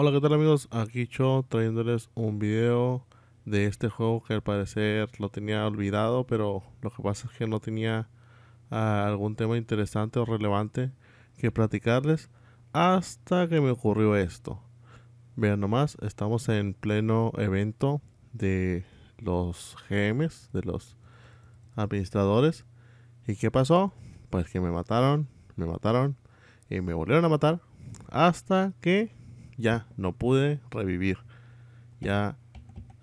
Hola, ¿qué tal amigos? Aquí yo trayéndoles un video de este juego que al parecer lo tenía olvidado, pero lo que pasa es que no tenía ah, algún tema interesante o relevante que platicarles hasta que me ocurrió esto. Vean nomás, estamos en pleno evento de los GMs, de los administradores. ¿Y qué pasó? Pues que me mataron, me mataron y me volvieron a matar hasta que ya no pude revivir. Ya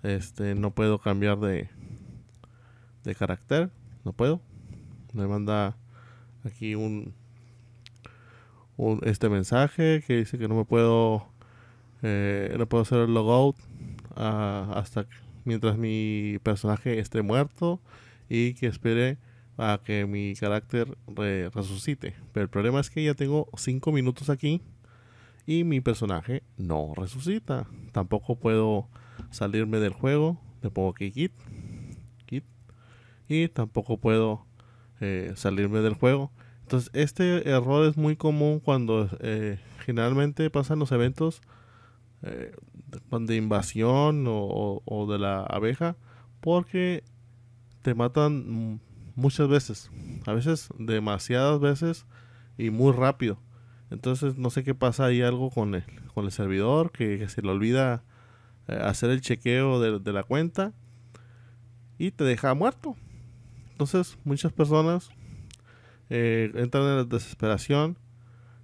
este no puedo cambiar de de carácter, no puedo. Me manda aquí un, un este mensaje que dice que no me puedo eh, no puedo hacer el logout ah, hasta mientras mi personaje esté muerto y que espere a que mi carácter resucite. Pero el problema es que ya tengo 5 minutos aquí y mi personaje no resucita. Tampoco puedo salirme del juego, le pongo aquí kit. y tampoco puedo eh, salirme del juego. Entonces este error es muy común cuando eh, generalmente pasan los eventos eh, de invasión o de la abeja porque te matan muchas veces, a veces demasiadas veces y muy rápido. Entonces no sé qué pasa ahí algo con el, con el servidor, que, se le olvida eh, hacer el chequeo de, la cuenta y te deja muerto. Entonces muchas personas eh, entran en la desesperación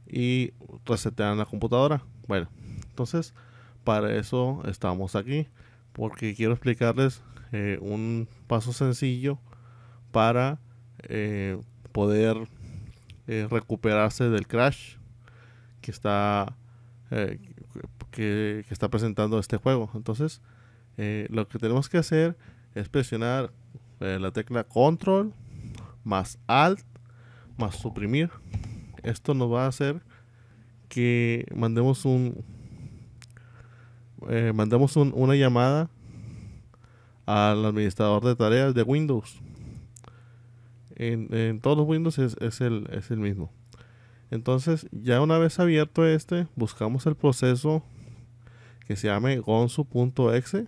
y resetean la computadora. Bueno, entonces para eso estamos aquí, porque quiero explicarles eh, un paso sencillo para poder recuperarse del crash que está eh, que, está presentando este juego. Entonces, eh, lo que tenemos que hacer es presionar eh, la tecla Control más Alt más suprimir. Esto nos va a hacer que mandemos un mandamos una llamada al administrador de tareas de Windows. En, todos los Windows es el, es el mismo. Entonces, ya una vez abierto este, buscamos el proceso que se llame gonzo.exe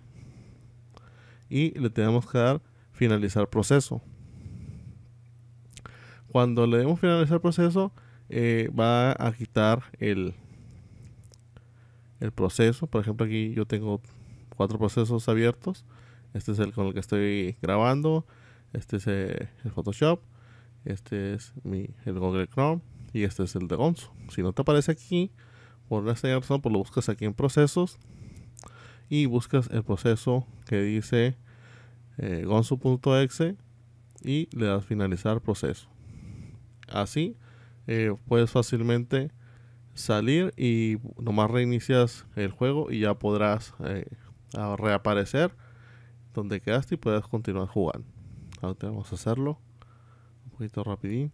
y le tenemos que dar finalizar proceso. Cuando le demos finalizar proceso, eh, va a quitar el, el proceso. Por ejemplo, aquí yo tengo cuatro procesos abiertos. Este es el con el que estoy grabando. Este es eh, el Photoshop. Este es mi, el Google Chrome y este es el de Gonzo Si no te aparece aquí, por esta razón, pues lo buscas aquí en procesos y buscas el proceso que dice eh, gonzo.exe y le das finalizar proceso. Así eh, puedes fácilmente salir y nomás reinicias el juego y ya podrás eh, reaparecer donde quedaste y puedas continuar jugando. Ahora te vamos a hacerlo un poquito rapidín.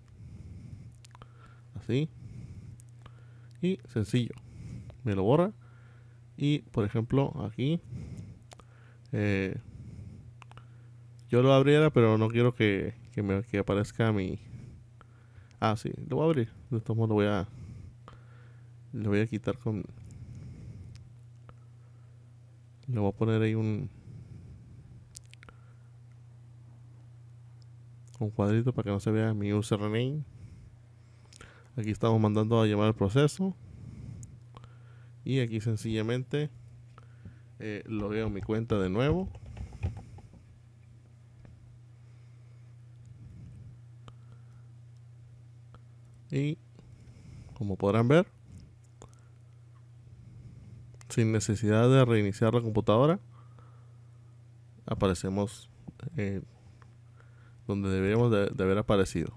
Así. Y sencillo. Me lo borra. Y por ejemplo, aquí. Eh, yo lo abriera, pero no quiero que, me que aparezca mi. Ah, sí, lo voy a abrir. De todos modos lo voy a. Lo voy a quitar con. Le voy a poner ahí un. Un cuadrito para que no se vea mi username. Aquí estamos mandando a llamar el proceso. Y aquí sencillamente eh, logueo mi cuenta de nuevo. Y como podrán ver, sin necesidad de reiniciar la computadora, aparecemos eh, donde deberíamos de, de haber aparecido.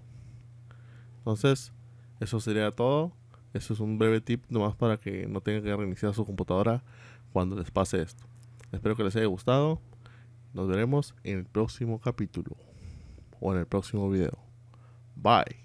Entonces, eso sería todo. Eso es un breve tip nomás para que no tengan que reiniciar su computadora cuando les pase esto. Espero que les haya gustado. Nos veremos en el próximo capítulo o en el próximo video. Bye.